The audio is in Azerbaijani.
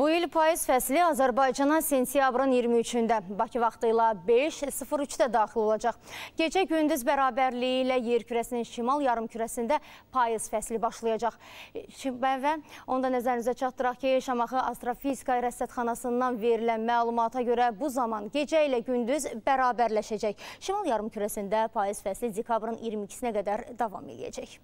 Bu il payız fəsli Azərbaycana sentyabrın 23-də Bakı vaxtı ilə 5.03-də daxil olacaq. Gecə gündüz bərabərliyi ilə yer kürəsinin şimal yarım kürəsində payız fəsli başlayacaq. Və onda nəzərinizə çatdıraq ki, Şamaxı Astrofizika Rəssədxanasından verilən məlumata görə bu zaman gecə ilə gündüz bərabərləşəcək. Şimal yarım kürəsində payız fəsli dekabrın 22-sinə qədər davam edəcək.